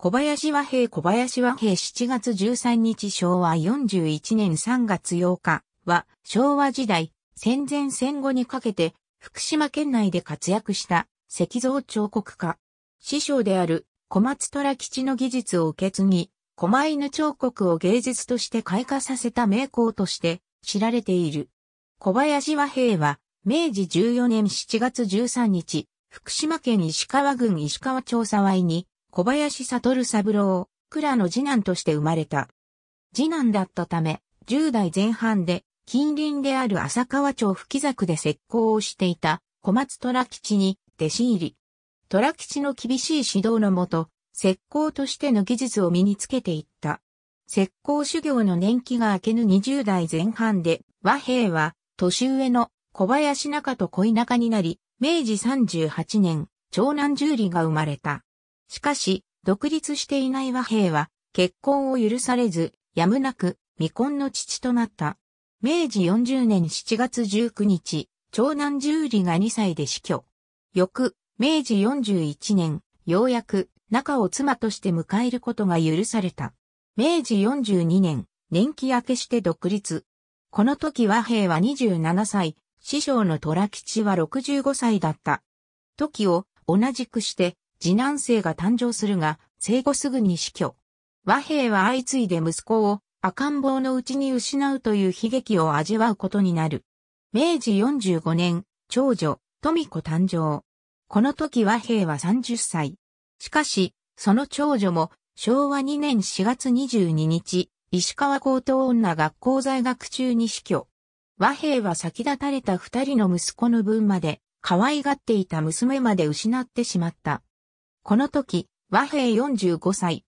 小林和平小林和平7月13日昭和41年3月8日は昭和時代戦前戦後にかけて福島県内で活躍した石像彫刻家。師匠である小松虎吉の技術を受け継ぎ、狛犬彫刻を芸術として開花させた名工として知られている。小林和平は明治14年7月13日、福島県石川郡石川町沢井に小林悟三郎、倉の次男として生まれた。次男だったため、10代前半で、近隣である浅川町吹作で石膏をしていた小松虎吉に弟子入り。虎吉の厳しい指導のもと、石膏としての技術を身につけていった。石膏修行の年季が明けぬ20代前半で、和平は年上の小林中と恋中になり、明治38年、長男十里が生まれた。しかし、独立していない和平は、結婚を許されず、やむなく、未婚の父となった。明治40年7月19日、長男十里が2歳で死去。翌、明治41年、ようやく、仲を妻として迎えることが許された。明治42年、年季明けして独立。この時和平は27歳、師匠の虎吉は65歳だった。時を同じくして次男生が誕生するが、生後すぐに死去。和平は相次いで息子を赤ん坊のうちに失うという悲劇を味わうことになる。明治45年、長女、富子誕生。この時和平は30歳。しかし、その長女も昭和2年4月22日、石川高等女学校在学中に死去。和平は先立たれた二人の息子の分まで、可愛がっていた娘まで失ってしまった。この時、和平45歳。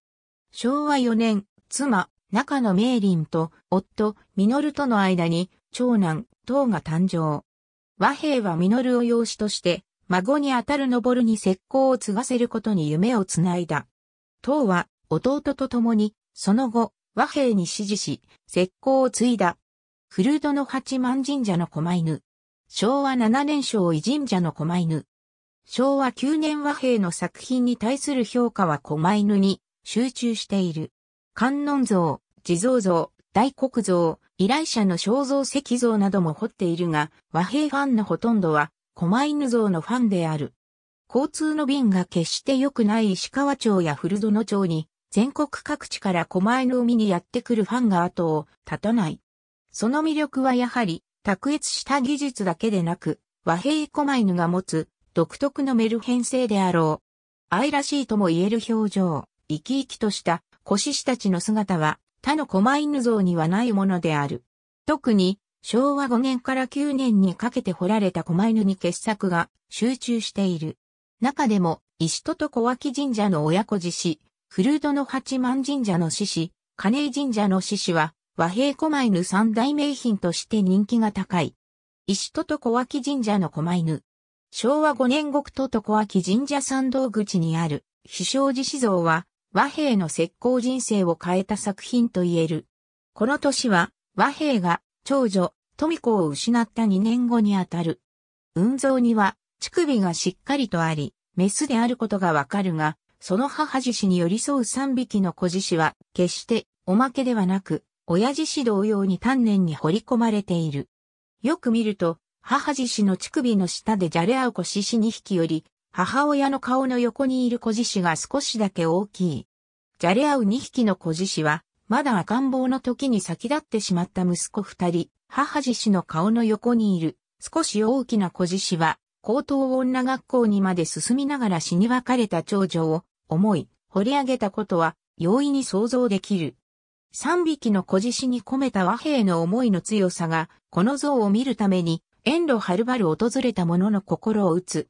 昭和4年、妻、中野明林と夫、実との間に、長男、東が誕生。和平は実を養子として、孫にあたる昇に石膏を継がせることに夢をつないだ。東は、弟と共に、その後、和平に指示し、石膏を継いだ。古戸の八幡神社の狛犬。昭和7年小井神社の狛犬。昭和9年和平の作品に対する評価は狛犬に集中している。観音像、地蔵像、大黒像、依頼者の肖像石像なども彫っているが、和平ファンのほとんどは、狛犬像のファンである。交通の便が決して良くない石川町や古殿町に、全国各地から狛犬を見にやってくるファンが後を絶たない。その魅力はやはり、卓越した技術だけでなく、和平狛犬が持つ独特のメル編成であろう。愛らしいとも言える表情、生き生きとした子獅子たちの姿は他の狛犬像にはないものである。特に昭和5年から9年にかけて掘られた狛犬に傑作が集中している。中でも石戸と小脇神社の親子獅子、古戸の八幡神社の獅子、金井神社の獅子は和平狛犬三大名品として人気が高い。石戸と小脇神社の狛犬。昭和5年国都常秋神社参道口にある、非正寺史像は、和平の石膏人生を変えた作品と言える。この年は、和平が、長女、富子を失った2年後にあたる。雲蔵には、乳首がしっかりとあり、メスであることがわかるが、その母獅子に寄り添う3匹の子獅子は、決して、おまけではなく、親獅子同様に丹念に彫り込まれている。よく見ると、母獅子の乳首の下でじゃれ合う子獅子2匹より、母親の顔の横にいる子獅子が少しだけ大きい。じゃれ合う2匹の子獅子は、まだ赤ん坊の時に先立ってしまった息子2人、母獅子の顔の横にいる、少し大きな子獅子は、高等女学校にまで進みながら死に別れた長女を、思い、掘り上げたことは、容易に想像できる。3匹の子獅子に込めた和平の思いの強さが、この像を見るために、遠路はるばる訪れた者の心を打つ。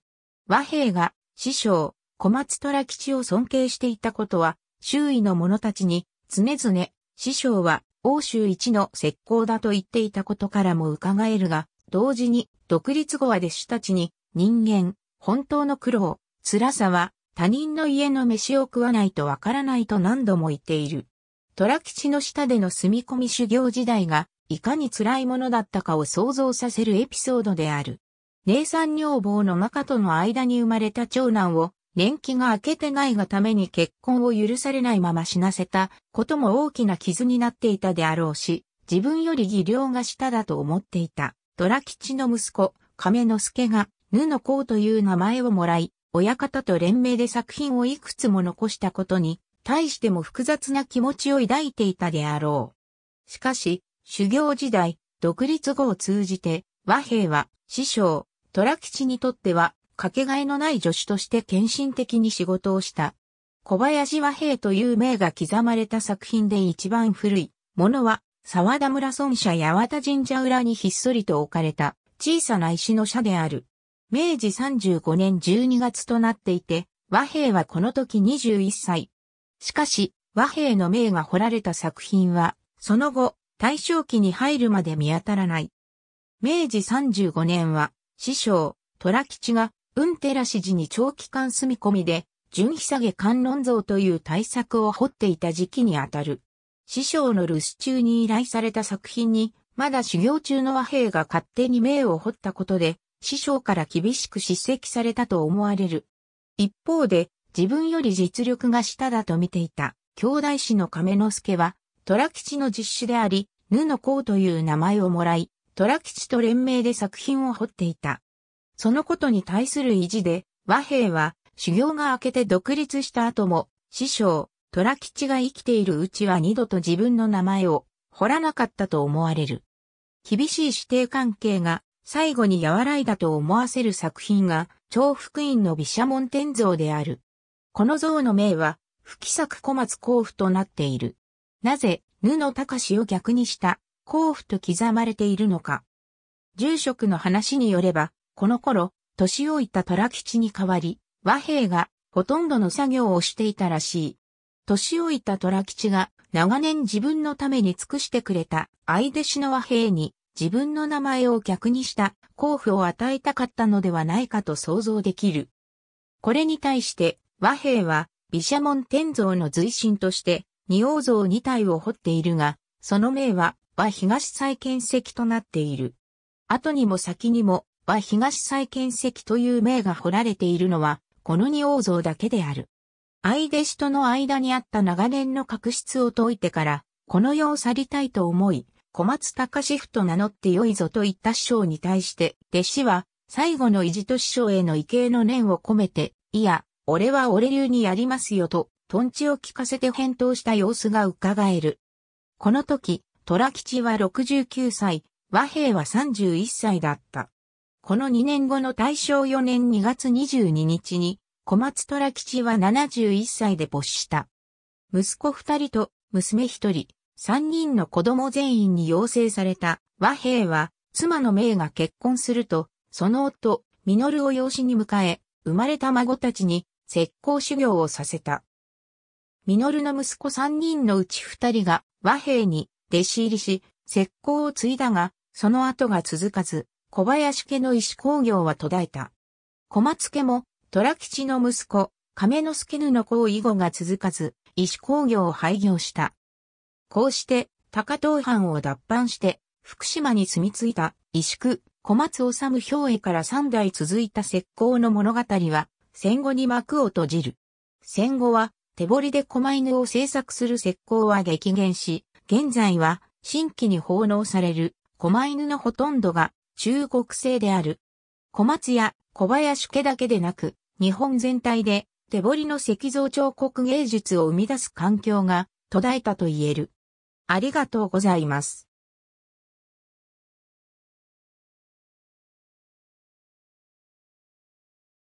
和平が師匠、小松虎吉を尊敬していたことは、周囲の者たちに常々、師匠は欧州一の石膏だと言っていたことからも伺えるが、同時に独立後は弟子たちに人間、本当の苦労、辛さは他人の家の飯を食わないとわからないと何度も言っている。虎吉の下での住み込み修行時代がいかに辛いものだったかを想像させるエピソードである。姉さん女房のマカとの間に生まれた長男を年季が明けてないがために結婚を許されないまま死なせたことも大きな傷になっていたであろうし、自分より技量が下だと思っていた。ドラ吉の息子、亀之助が、ぬのこうという名前をもらい、親方と連名で作品をいくつも残したことに、対しても複雑な気持ちを抱いていたであろう。しかし、修行時代、独立後を通じて、和平は、師匠、虎吉にとっては、かけがえのない助手として献身的に仕事をした。小林和平という名が刻まれた作品で一番古いものは、沢田村村社八幡神社裏にひっそりと置かれた小さな石の社である。明治35年12月となっていて、和平はこの時21歳。しかし、和平の名が彫られた作品は、その後、大正期に入るまで見当たらない。明治35年は、師匠、虎吉が、運寺し寺に長期間住み込みで、純ひさげ観音像という大作を彫っていた時期にあたる。師匠の留守中に依頼された作品に、まだ修行中の和平が勝手に名を彫ったことで、師匠から厳しく叱責されたと思われる。一方で、自分より実力が下だと見ていた、兄弟子の亀之助は、虎吉の実施であり、ノのウという名前をもらい、虎吉と連名で作品を彫っていた。そのことに対する意地で、和平は修行が明けて独立した後も、師匠、虎吉が生きているうちは二度と自分の名前を掘らなかったと思われる。厳しい指定関係が最後に和らいだと思わせる作品が、長福院の毘沙門天像である。この像の名は、不規作小松甲府となっている。なぜ、ぬの隆を逆にした、甲府と刻まれているのか。住職の話によれば、この頃、年老いた虎吉に代わり、和平がほとんどの作業をしていたらしい。年老いた虎吉が長年自分のために尽くしてくれた相弟子の和平に自分の名前を逆にした甲府を与えたかったのではないかと想像できる。これに対して和平は毘沙門天像の随身として仁王像2体を彫っているが、その名は、和東再建石となっている。後にも先にも、和東再建石という名が彫られているのは、この仁王像だけである。愛弟子との間にあった長年の確執を解いてから、この世を去りたいと思い、小松隆史夫と名乗ってよいぞと言った師匠に対して、弟子は、最後の意地と師匠への畏敬の念を込めて、いや、俺は俺流にやりますよと、トンチを聞かせて返答した様子が伺える。この時、虎吉は69歳、和平は31歳だった。この2年後の大正4年2月22日に、小松虎吉は71歳で没した。息子2人と娘1人、3人の子供全員に養成された和平は、妻の命が結婚すると、その夫、実を養子に迎え、生まれた孫たちに、石膏修行をさせた。ミノルの息子三人のうち二人が和平に弟子入りし、石膏を継いだが、その後が続かず、小林家の石工業は途絶えた。小松家も、虎吉の息子、亀之助布子を以後が続かず、石工業を廃業した。こうして、高遠藩を脱藩して、福島に住み着いた、石工、小松治兵衛から三代続いた石膏の物語は、戦後に幕を閉じる。戦後は、手彫りで狛犬を制作する石膏は激減し、現在は新規に奉納される狛犬のほとんどが中国製である。小松や小林家だけでなく、日本全体で手彫りの石像彫刻芸術を生み出す環境が途絶えたと言える。ありがとうございます。